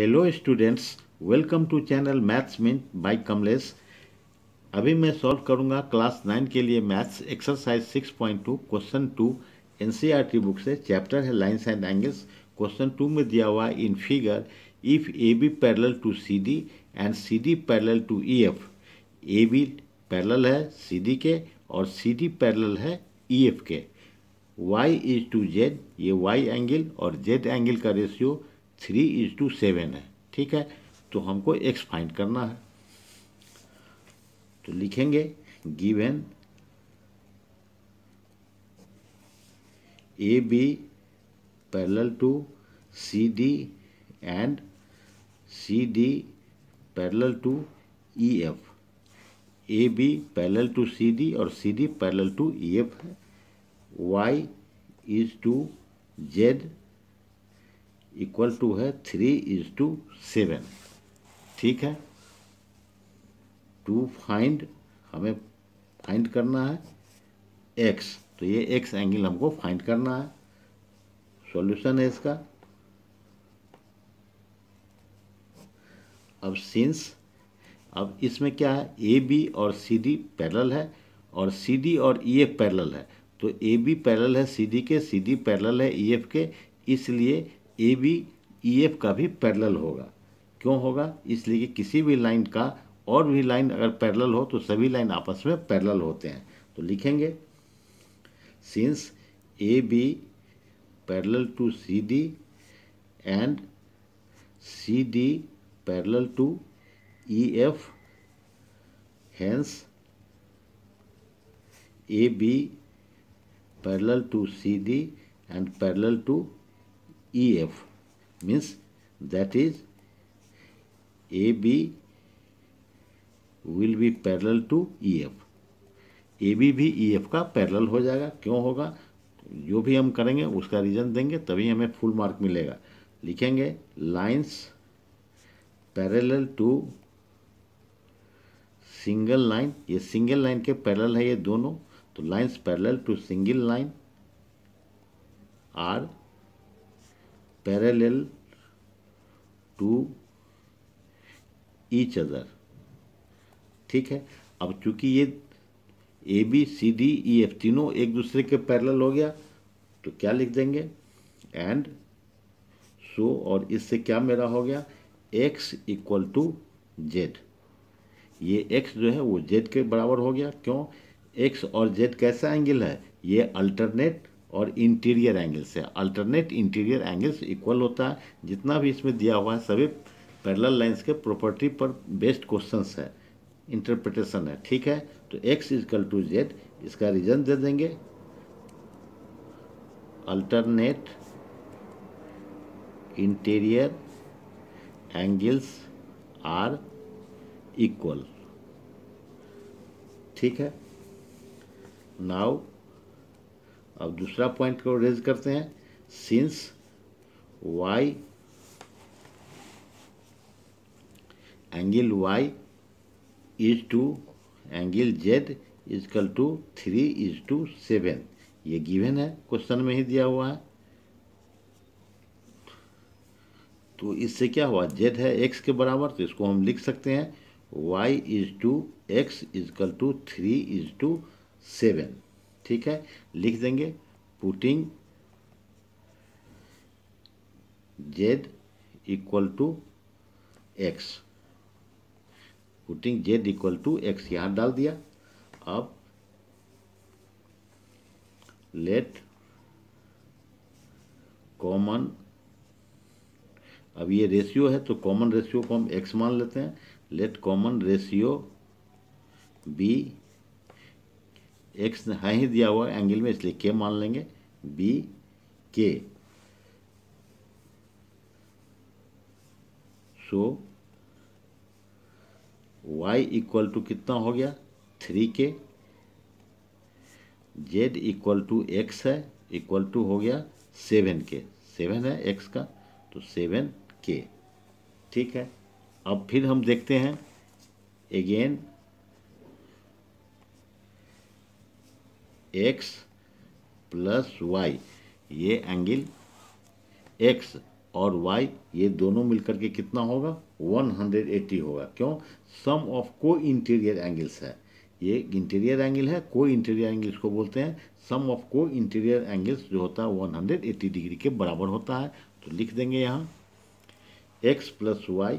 hello students welcome to channel maths mean by Kamlesh अभी मैं solve करूंगा क्लास नाइन के लिए maths exercise six point two question two एन बुक से चैप्टर है lines and angles question two में दिया हुआ in figure if A B parallel to C D and C D parallel to E F A B parallel है C D के और C D parallel है E e F के Y is to Z ये Y angle और Z angle का ratio three is to seven है ठीक है तो हमको एक्स फाइंड करना है तो लिखेंगे given A B parallel to C D and C D parallel to E F A B parallel to C D और C D parallel to E F है Y is to Z equal to है three is to seven ठीक है to find हमें find करना है x तो ये एक्स एंगल हमको फाइंड करना है सॉल्यूशन है इसका अब सिंस अब इसमें क्या है ए बी और सी डी पैरल है और सी डी और ई एफ पैरल है तो ए बी पैरल है सी डी के सी डी पैरल है ई e एफ के इसलिए ए बी ई एफ का भी पैरेलल होगा क्यों होगा इसलिए कि किसी भी लाइन का और भी लाइन अगर पैरेलल हो तो सभी लाइन आपस में पैरेलल होते हैं तो लिखेंगे since A B parallel to C D and C D parallel to E F hence A B parallel to C D and parallel to EF means that is AB will be parallel to EF AB भी EF का parallel हो जाएगा क्यों होगा जो भी हम करेंगे उसका रीजन देंगे तभी हमें फुल मार्क मिलेगा लिखेंगे lines parallel to single line ये सिंगल लाइन के पैरेलल है ये दोनों तो lines parallel to single line are parallel to each other ठीक है अब चूंकि ये A B C D E F तीनों एक दूसरे के पैरेलल हो गया तो क्या लिख देंगे एंड सो so, और इससे क्या मेरा हो गया एक्स इक्वल टू जेड ये एक्स जो है वो जेड के बराबर हो गया क्यों एक्स और जेड कैसा एंगल है ये अल्टरनेट और इंटीरियर एंगल्स है अल्टरनेट इंटीरियर एंगल्स इक्वल होता है जितना भी इसमें दिया हुआ है सभी पैरल लाइन्स के प्रॉपर्टी पर बेस्ड क्वेश्चन है इंटरप्रिटेशन है ठीक है तो एक्स इजकल टू जेड इसका रीजन दे देंगे alternate interior angles are equal ठीक है नाउ अब दूसरा पॉइंट को रेज करते हैं since Y angle Y is to angle Z equal to three is to seven ये गिवन है क्वेश्चन में ही दिया हुआ है तो इससे क्या हुआ जेड है एक्स के बराबर तो इसको हम लिख सकते हैं Y is to X equal to three is to seven ठीक है लिख देंगे putting Z equal to X putting Z equal to X यहां डाल दिया अब लेट कॉमन अब ये रेशियो है तो कॉमन रेशियो को हम एक्स मान लेते हैं let common ratio be X है हाँ ही दिया हुआ एंगल में इसलिए के मान लेंगे बी के सो वाई इक्वल टू कितना हो गया three K Z equal to X है इक्वल टू हो गया सेवन के सेवन है एक्स का तो सेवन के ठीक है अब फिर हम देखते हैं अगेन एक्स प्लस वाई ये एंगल एक्स और वाई ये दोनों मिलकर के कितना होगा 180 होगा क्यों sum of co-interior angles है ये इंटीरियर एंगल है को इंटीरियर एंगल्स को बोलते हैं sum of co-interior angles जो होता है 180 डिग्री के बराबर होता है तो लिख देंगे यहाँ X plus Y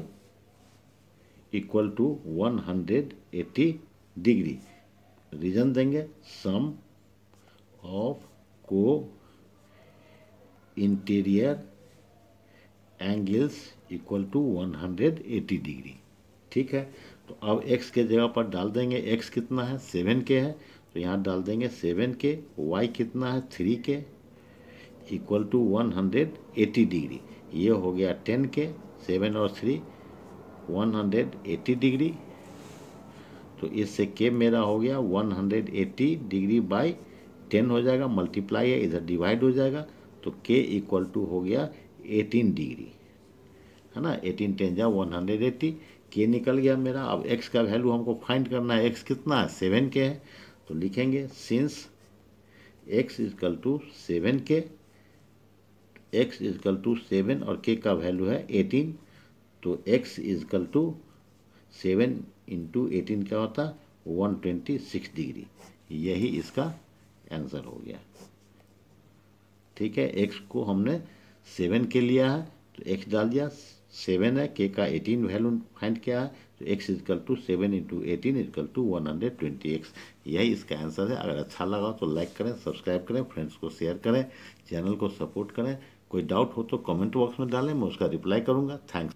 equal to eighty degree reason देंगे sum of co-interior angles equal to 180 degree ठीक है तो अब एक्स के जगह पर डाल देंगे एक्स कितना है सेवन के है तो यहाँ डाल देंगे सेवन के वाई कितना है three K equal to one hundred degree ये हो गया टेन के सेवन और थ्री वन हंड्रेड डिग्री तो इससे के मेरा हो गया one hundred degree by ten हो जाएगा मल्टीप्लाई है इधर डिवाइड हो जाएगा तो के इक्वल टू हो गया एटीन डिग्री है ना एटीन टेन जा वन हंड्रेड एट्टी के निकल गया मेरा अब एक्स का वैल्यू हमको फाइंड करना है एक्स कितना है सेवन के है तो लिखेंगे since X equal to seven K X equal to seven और के का वैल्यू है एटीन तो X equal to seven into eighteen क्या होता वन ट्वेंटी सिक्स डिग्री यही इसका आंसर हो गया ठीक है एक्स को हमने सेवन के लिया है तो एक्स डाल दिया सेवन है के का एटीन वैल्यू फाइंड किया है तो X equal to seven into eighteen equal to one hundred twenty X यही इसका आंसर है अगर अच्छा लगा तो लाइक करें सब्सक्राइब करें फ्रेंड्स को शेयर करें चैनल को सपोर्ट करें कोई डाउट हो तो कमेंट बॉक्स में डालें मैं उसका रिप्लाई करूंगा थैंक्स